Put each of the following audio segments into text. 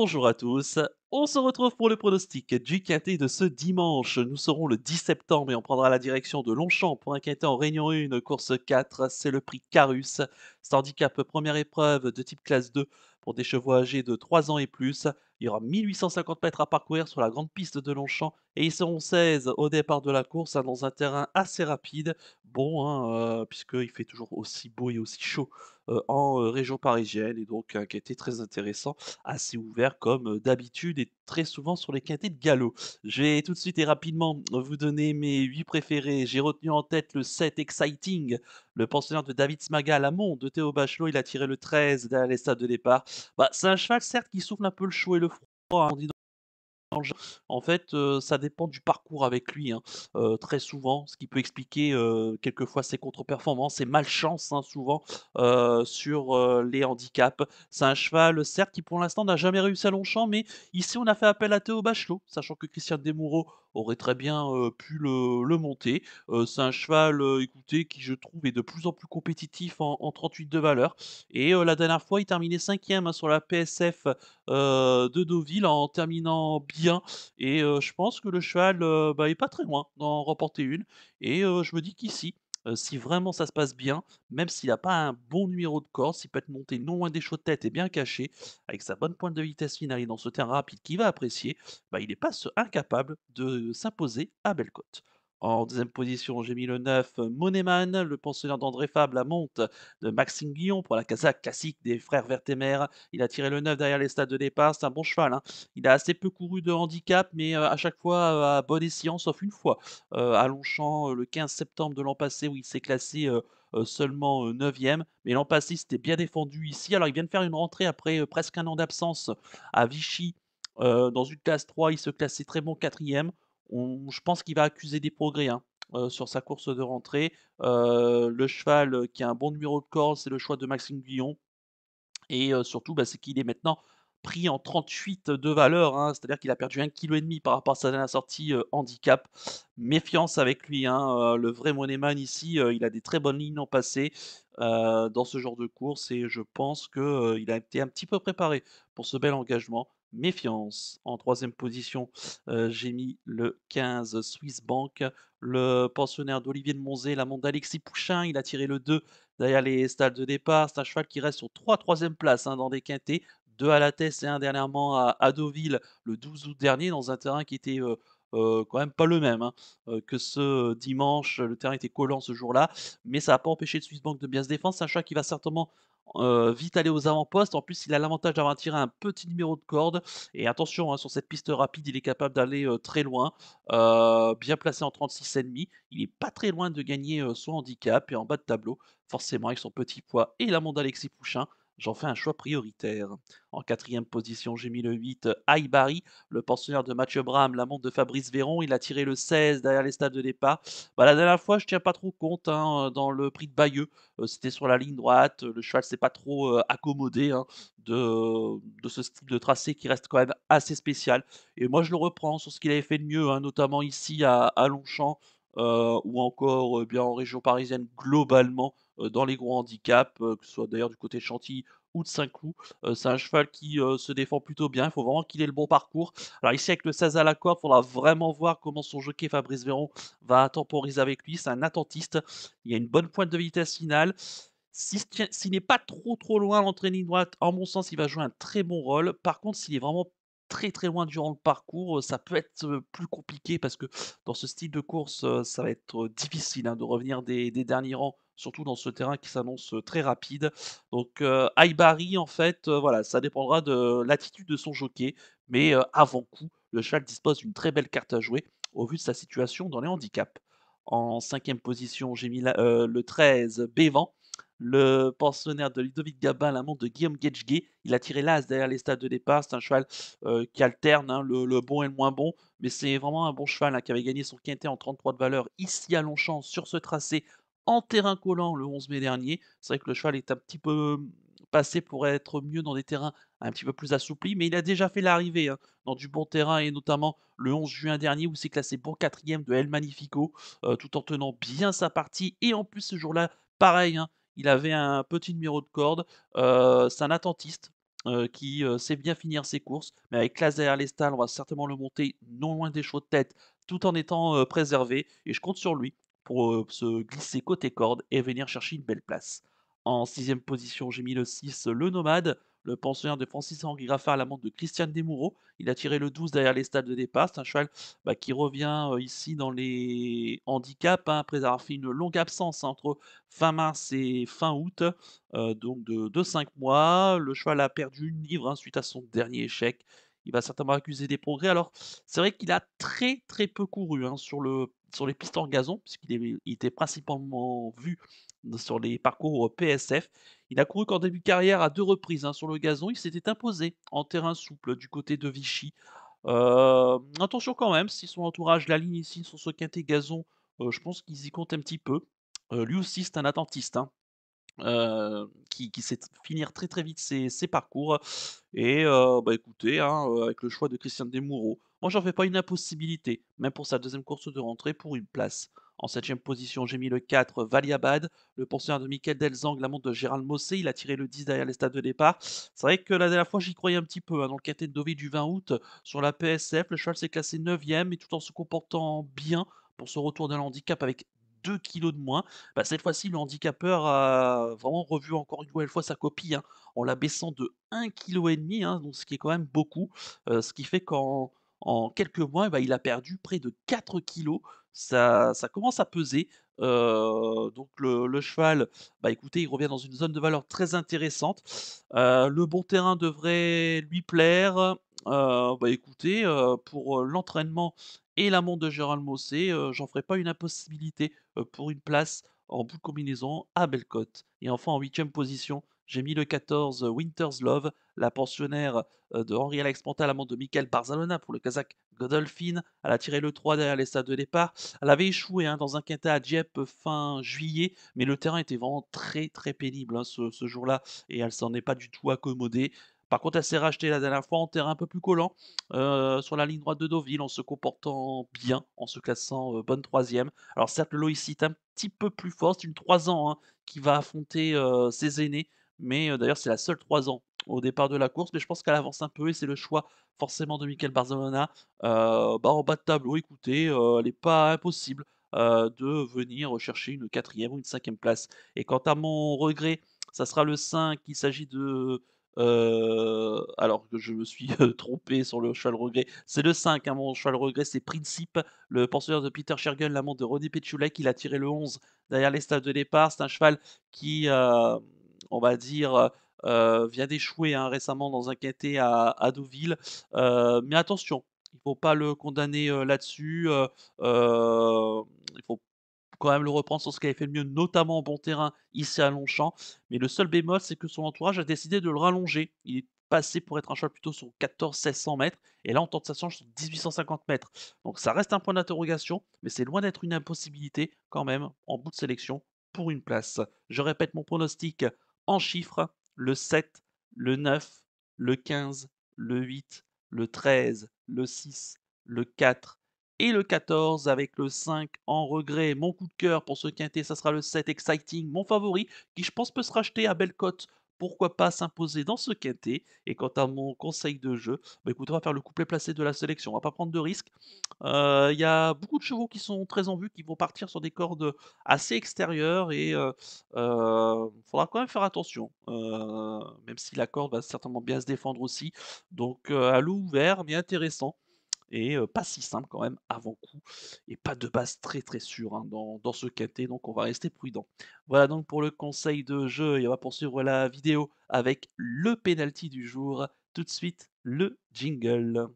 bonjour à tous. On se retrouve pour le pronostic du quintet de ce dimanche. Nous serons le 10 septembre et on prendra la direction de Longchamp pour un quintet en Réunion 1, course 4. C'est le prix Carus. C'est handicap première épreuve de type classe 2 pour des chevaux âgés de 3 ans et plus. Il y aura 1850 mètres à parcourir sur la grande piste de Longchamp et ils seront 16 au départ de la course, hein, dans un terrain assez rapide, bon, puisque hein, euh, il puisqu'il fait toujours aussi beau et aussi chaud euh, en euh, région parisienne, et donc un quintet très intéressant, assez ouvert comme d'habitude, et très souvent sur les quintets de galop. Je vais tout de suite et rapidement vous donner mes 8 préférés. J'ai retenu en tête le 7 Exciting, le pensionnaire de David Smaga à Lamont, de Théo Bachelot, il a tiré le 13 stades de départ. Bah, C'est un cheval, certes, qui souffle un peu le chaud et le froid, hein, en fait, euh, ça dépend du parcours avec lui, hein. euh, très souvent, ce qui peut expliquer euh, quelquefois ses contre-performances, ses malchances, hein, souvent, sur les handicaps. C'est un cheval, certes, qui pour l'instant n'a jamais réussi à Longchamp, mais ici on a fait appel à Théo Bachelot, sachant que Christian Desmoureaux aurait très bien pu le, monter. c'est un cheval, écoutez, qui je trouve est de plus en plus compétitif en, 38 de valeur. Et la dernière fois, il terminait 5 hein, sur la PSF de Deauville en terminant bien et je pense que le cheval bah, est pas très loin d'en remporter une. Et je me dis qu'ici, si vraiment ça se passe bien, même s'il n'a pas un bon numéro de corse, s'il peut être monté non loin des chauds de tête et bien caché, avec sa bonne pointe de vitesse finale dans ce terrain rapide qu'il va apprécier, bah, il est pas incapable de s'imposer à Bellecote. En deuxième position, j'ai mis le 9 euh, Moneman, le pensionnaire d'André Fab, la monte de Maxime Guillon pour la casaque classique des frères Vertemer. Il a tiré le 9 derrière les stades de départ, c'est un bon cheval. Hein. Il a assez peu couru de handicap, mais euh, à chaque fois euh, à bon escient, sauf une fois. à Longchamp, le 15 septembre de l'an passé, où il s'est classé seulement 9e. Mais l'an passé, c'était bien défendu ici. Alors, il vient de faire une rentrée après presque un an d'absence à Vichy. dans une classe 3, il se classait très bon quatrième je pense qu'il va accuser des progrès hein, euh, sur sa course de rentrée. Euh, le cheval euh, qui a un bon numéro de corps, c'est le choix de Maxime Guillon. Et surtout, bah, c'est qu'il est maintenant pris en 38 de valeur, hein, c'est-à-dire qu'il a perdu 1,5 kg par rapport à sa dernière sortie handicap. Méfiance avec lui, hein, le vrai Moneyman ici, il a des très bonnes lignes en passé dans ce genre de course et je pense qu'il a été un petit peu préparé pour ce bel engagement méfiance. En troisième position, euh, j'ai mis le 15 Swiss Bank, le pensionnaire d'Olivier de Monzé, la d'Alexis Pouchin. Il a tiré le 2 derrière les stades de départ. C'est un cheval qui reste sur 3 troisième places hein, dans des quintés. Deux à la tête et un dernièrement à, Deauville le 12 août dernier dans un terrain qui était... Euh, euh, quand même pas le même hein, euh, que ce dimanche. Le terrain était collant ce jour-là, mais ça n'a pas empêché le Swiss Bank de bien se défendre, choix qui va certainement euh, vite aller aux avant-postes. En plus, il a l'avantage d'avoir tiré un petit numéro de corde. Et attention, hein, sur cette piste rapide, il est capable d'aller très loin. bien placé en 36,5. Il n'est pas très loin de gagner son handicap. Et en bas de tableau, forcément, avec son petit poids et la montre d'Alexis Pouchin, J'en fais un choix prioritaire. En quatrième position, j'ai mis le 8, Aibari, le pensionnaire de Mathieu Bram, la montre de Fabrice Véron. Il a tiré le 16 derrière les stades de départ. Bah, la dernière fois, je ne tiens pas trop compte hein, euh, dans le prix de Bayeux. Euh, c'était sur la ligne droite. Euh, le cheval s'est pas trop accommodé hein, de, ce type de tracé qui reste quand même assez spécial. Et moi, je le reprends sur ce qu'il avait fait de mieux, hein, notamment ici à Longchamp. Euh, ou encore euh, bien en région parisienne globalement euh, dans les gros handicaps, que ce soit d'ailleurs du côté de Chantilly ou de Saint-Cloud. c'est un cheval qui se défend plutôt bien. Il faut vraiment qu'il ait le bon parcours. Alors ici avec le 16 à la corde, il faudra vraiment voir comment son jockey Fabrice Véron va temporiser avec lui. C'est un attentiste. Il y a une bonne pointe de vitesse finale. S'il n'est pas trop trop loin l'entraînement droite, en mon sens, il va jouer un très bon rôle. Par contre, s'il est vraiment très très loin durant le parcours, ça peut être plus compliqué parce que dans ce style de course, ça va être difficile hein, de revenir des, derniers rangs surtout dans ce terrain qui s'annonce très rapide. Donc Aibari, en fait, voilà, ça dépendra de l'attitude de son jockey, mais avant coup, le cheval dispose d'une très belle carte à jouer au vu de sa situation dans les handicaps. En cinquième position, j'ai mis le 13 Bevan le pensionnaire de Ludovic Gabin, l'amant de Guillaume Getchgué. Il a tiré l'as derrière les stades de départ. C'est un cheval euh, qui alterne hein, le, bon et le moins bon. Mais c'est vraiment un bon cheval hein, qui avait gagné son quintet en 33 de valeur ici à Longchamp sur ce tracé en terrain collant le 11 mai dernier. C'est vrai que le cheval est un petit peu mm, passé pour être mieux dans des terrains un petit peu plus assouplis, mais il a déjà fait l'arrivée hein, dans du bon terrain et notamment le 11 juin dernier où s'est classé pour quatrième de El Magnifico, euh, tout en tenant bien sa partie. Et en plus ce jour-là, pareil, il avait un petit numéro de corde. c'est un attentiste. qui sait bien finir ses courses. Mais avec Claser Lestal, on va certainement le monter non loin des chaudes de tête, tout en étant préservé. Et je compte sur lui pour se glisser côté corde et venir chercher une belle place. En sixième position, j'ai mis le 6, le Nomade. Le pensionnaire de Francis Henri Graffard à la montre de Christian Desmoureaux. Il a tiré le 12 derrière les stades de départ. C'est un cheval bah, qui revient euh, ici dans les handicaps hein, après avoir fait une longue absence entre fin mars et fin août, euh, donc de, 5 mois. Le cheval a perdu une livre hein, suite à son dernier échec. Il va certainement accuser des progrès. Alors, c'est vrai qu'il a très très peu couru hein, sur, le, sur les pistes en gazon, puisqu'il était principalement vu sur les parcours euh, PSF. Il a couru qu'en début de carrière à deux reprises hein, sur le gazon. Il s'était imposé en terrain souple du côté de Vichy. Euh, attention quand même, si son entourage la ligne ici sur ce quinté gazon, euh, je pense qu'ils y comptent un petit peu. lui aussi, c'est un attentiste. Hein, qui, sait finir très très vite ses, parcours. Et bah, écoutez, hein, avec le choix de Christian Desmoureaux, moi j'en fais pas une impossibilité, même pour sa deuxième course de rentrée pour une place. En 7 position, j'ai mis le 4, Valiabad. Le pensionnaire de Michael Delzang, la montre de Gérald Mossé. Il a tiré le 10 derrière les stades de départ. C'est vrai que la dernière fois, j'y croyais un petit peu. Hein, dans le caté de Dovi du 20 août, sur la PSF, le cheval s'est classé 9ème et tout en se comportant bien pour ce retour d'un handicap avec 2 kilos de moins. Bah, cette fois-ci, le handicapeur a vraiment revu encore une fois sa copie hein, en la baissant de 1,5 kg, hein, ce qui est quand même beaucoup. Euh, ce qui fait qu'en en quelques mois, eh ben, il a perdu près de 4 kilos. Ça, ça commence à peser. Euh, donc le, cheval, bah écoutez, il revient dans une zone de valeur très intéressante. Euh, le bon terrain devrait lui plaire. Euh, bah écoutez, pour l'entraînement et l'amont de Gérald Mossé, j'en ferai pas une impossibilité pour une place en bout de combinaison à Belcote. Et enfin en huitième position, j'ai mis le 14 euh, Winter's Love, la pensionnaire euh, de Henri-Alex Pantal, de Michael Barzalona pour le Kazakh Godolphin. Elle a tiré le 3 derrière les stades de départ. Elle avait échoué hein, dans un quintet à Dieppe fin juillet, mais le terrain était vraiment très très pénible hein, ce, jour-là et elle s'en est pas du tout accommodée. Par contre, elle s'est rachetée la dernière fois en terrain un peu plus collant euh, sur la ligne droite de Deauville en se comportant bien, en se classant bonne troisième. Alors certes, le est un petit peu plus fort, c'est une 3 ans hein, qui va affronter ses aînés mais d'ailleurs, c'est la seule 3 ans au départ de la course, mais je pense qu'elle avance un peu et c'est le choix forcément de Michael Barzalona. Bah, en bas de tableau, écoutez, elle n'est pas impossible de venir chercher une quatrième ou une cinquième place. Et quant à mon regret, ça sera le 5, il s'agit de... alors que je me suis trompé sur le cheval regret, c'est le 5, hein, mon cheval regret, c'est Principe, le penseur de Peter Schergen, l'amant de René Petchulek, il a tiré le 11 derrière les stades de départ, c'est un cheval qui on va dire, vient d'échouer hein, récemment dans un quintet à, à Deauville. mais attention, il ne faut pas le condamner là-dessus. il faut quand même le reprendre sur ce qu'il avait fait le mieux, notamment en bon terrain ici à Longchamp. Mais le seul bémol, c'est que son entourage a décidé de le rallonger. Il est passé pour être un cheval plutôt sur 14-1600 mètres, et là on tente sa chance sur 1850 mètres. Donc ça reste un point d'interrogation, mais c'est loin d'être une impossibilité quand même en bout de sélection pour une place. Je répète mon pronostic en chiffres le 7, le 9, le 15, le 8, le 13, le 6, le 4 et le 14 avec le 5 en regret. Mon coup de cœur pour ce quintet, ça sera le 7 Exciting, mon favori, qui je pense peut se racheter à belle pourquoi pas s'imposer dans ce quintet. Et quant à mon conseil de jeu, bah, écoute, on va faire le couplet placé de la sélection. On va pas prendre de risques. Euh, il y a beaucoup de chevaux qui sont très en vue, qui vont partir sur des cordes assez extérieures et il euh, euh, faudra quand même faire attention. même si la corde va certainement bien se défendre aussi. Donc à l'eau ouvert, mais intéressant et pas si simple quand même avant coup, et pas de base très très sûre hein, dans, dans, ce quaté donc on va rester prudent. Voilà donc pour le conseil de jeu, et on va poursuivre la vidéo avec le penalty du jour, tout de suite le jingle.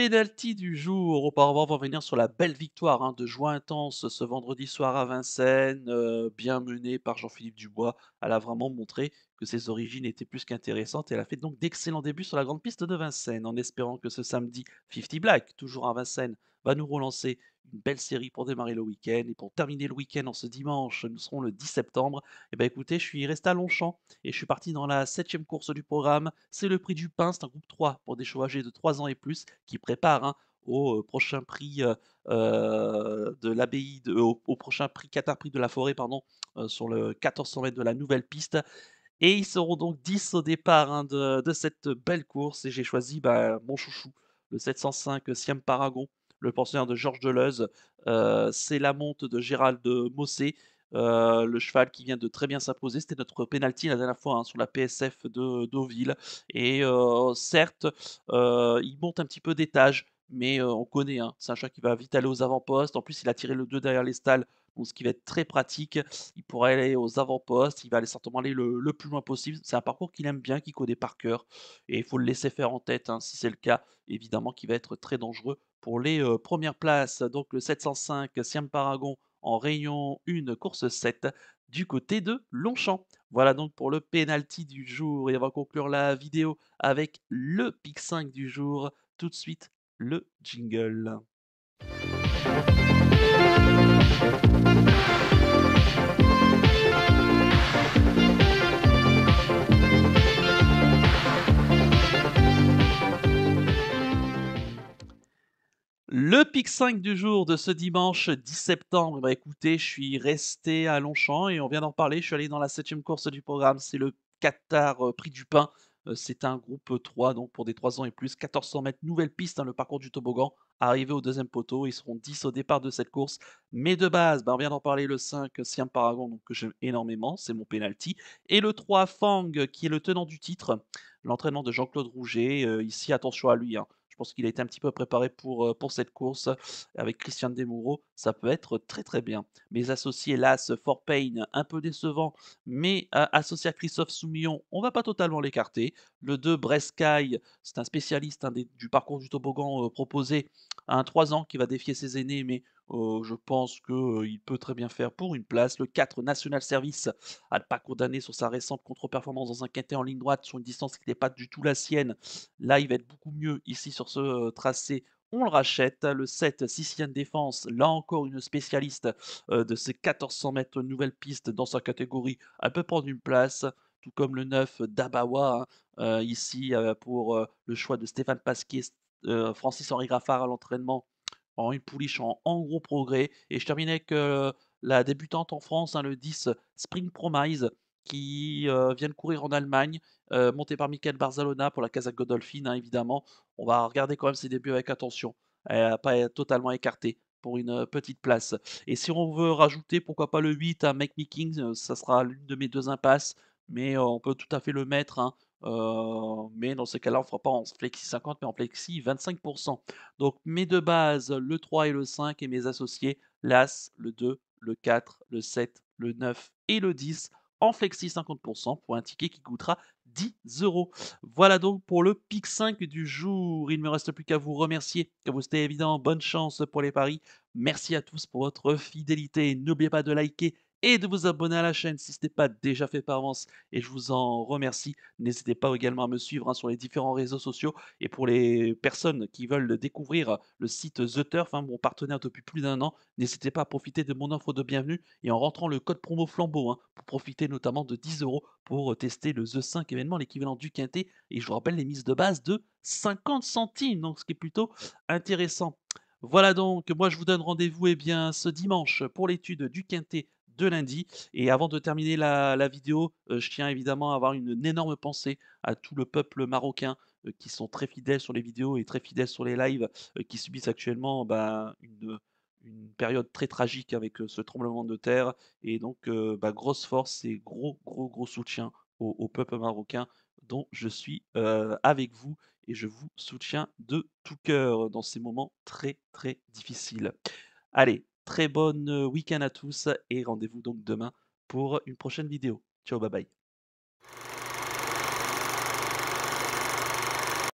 pénalty du jour. Auparavant, on va revenir sur la belle victoire hein, de joie intense ce vendredi soir à Vincennes, euh, bien menée par Jean-Philippe Dubois. Elle a vraiment montré que ses origines étaient plus qu'intéressantes et elle a fait donc d'excellents débuts sur la grande piste de Vincennes, en espérant que ce samedi 50 Black, toujours à Vincennes, va nous relancer une belle série pour démarrer le week-end. Et pour terminer le week-end en ce dimanche, nous serons le 10 septembre. Et eh bien écoutez, je suis resté à Longchamp et je suis parti dans la septième course du programme. C'est le prix du pain, c'est un groupe 3 pour des chevaux âgés de 3 ans et plus qui préparent hein, au euh, prochain prix euh, euh, de l'abbaye, au, prochain prix Qatar Prix de la Forêt, pardon, sur le 1400 mètres de la nouvelle piste. Et ils seront donc 10 au départ hein, de, cette belle course. Et j'ai choisi bah, mon chouchou, le 705 Siam Paragon, le pensionnaire de Georges Deleuze. Euh, c'est la monte de Gérald Mossé. Euh, le cheval qui vient de très bien s'imposer. C'était notre penalty la dernière fois hein, sur la PSF de Deauville. Et euh, certes, il monte un petit peu d'étage, mais on connaît. Hein. c'est un cheval qui va vite aller aux avant-postes. En plus, il a tiré le 2 derrière les stalles. Donc, ce qui va être très pratique, il pourrait aller aux avant-postes, il va aller certainement aller le, plus loin possible. C'est un parcours qu'il aime bien, qu'il connaît par cœur, et il faut le laisser faire en tête, hein, si c'est le cas, évidemment, qu'il va être très dangereux pour les premières places. Donc le 705 Siam Paragon en réunion une course 7 du côté de Longchamp. Voilà donc pour le pénalty du jour. Et on va conclure la vidéo avec le pic 5 du jour. Tout de suite, le jingle. Le pic 5 du jour de ce dimanche 10 septembre, bah écoutez, je suis resté à Longchamp et on vient d'en parler, Je suis allé dans la septième course du programme, c'est le Qatar euh, Prix du Pain. Euh, c'est un groupe 3, euh, donc pour des 3 ans et plus, 1400 mètres, nouvelle piste, hein, le parcours du toboggan. Arrivé au deuxième poteau, ils seront 10 au départ de cette course. Mais de base, bah, on vient d'en parler, le 5, Siam Paragon, donc que j'aime énormément, c'est mon penalty. Et le 3, Fang, qui est le tenant du titre, l'entraînement de Jean-Claude Rouget. ici, attention à lui, hein pense qu'il a été un petit peu préparé pour, euh, pour cette course avec Christian Demuro. Ça peut être très très bien. Mes associés, hélas, Fort Payne, un peu décevant, mais euh, associé à Christophe Soumillon, on va pas totalement l'écarter. Le 2, Brescaille, c'est un spécialiste hein, du parcours du toboggan euh, proposé à un 3 ans qui va défier ses aînés, mais je pense qu'il peut très bien faire pour une place. Le 4, National Service, à ne pas condamner sur sa récente contre-performance dans un quintet en ligne droite sur une distance qui n'est pas du tout la sienne. Là, il va être beaucoup mieux ici sur ce tracé on le rachète. Le 7, Sicilienne Défense, là encore une spécialiste de ces 1400 mètres nouvelle piste dans sa catégorie, elle peut prendre une place, tout comme le 9, Dabawa, hein, ici pour le choix de Stéphane Pasquier, Francis-Henri Graffard à l'entraînement en une pouliche en, gros progrès. Et je termine avec euh, la débutante en France, hein, le 10 Spring Promise, qui euh, vient de courir en Allemagne, Monté euh, montée par Michael Barzalona pour la Casa Godolphin, hein, évidemment. On va regarder quand même ses débuts avec attention. Elle n'a pas totalement écartée pour une petite place. Et si on veut rajouter, pourquoi pas le 8 à hein, Make King, ça sera l'une de mes deux impasses, mais on peut tout à fait le mettre. Hein, euh, mais dans ce cas-là, on ne fera pas en flexi 50, mais en flexi 25%. Donc mes deux bases, le 3 et le 5, et mes associés, l'As, le 2, le 4, le 7, le 9 et le 10 en flexi 50% pour un ticket qui coûtera 10 euros. Voilà donc pour le pic 5 du jour. Il ne me reste plus qu'à vous remercier. Comme vous c'était évident, bonne chance pour les paris. Merci à tous pour votre fidélité. N'oubliez pas de liker et de vous abonner à la chaîne si ce n'est pas déjà fait par avance et je vous en remercie. N'hésitez pas également à me suivre hein, sur les différents réseaux sociaux et pour les personnes qui veulent découvrir le site The Turf, hein, mon partenaire depuis plus d'un an, n'hésitez pas à profiter de mon offre de bienvenue et en rentrant le code promo flambeau hein, pour profiter notamment de 10 euros pour tester le The 5 événement, l'équivalent du Quintet et je vous rappelle les mises de base de 50 centimes, donc ce qui est plutôt intéressant. Voilà donc, moi je vous donne rendez-vous eh ce dimanche pour l'étude du Quintet de lundi. Et avant de terminer la, vidéo, euh, je tiens évidemment à avoir une, énorme pensée à tout le peuple marocain euh, qui sont très fidèles sur les vidéos et très fidèles sur les lives, euh, qui subissent actuellement bah, une, période très tragique avec ce tremblement de terre. Et donc, bah, grosse force et gros, gros, gros soutien au, peuple marocain dont je suis avec vous et je vous soutiens de tout cœur dans ces moments très, très difficiles. Allez, Très bon week-end à tous et rendez-vous donc demain pour une prochaine vidéo. Ciao, bye bye.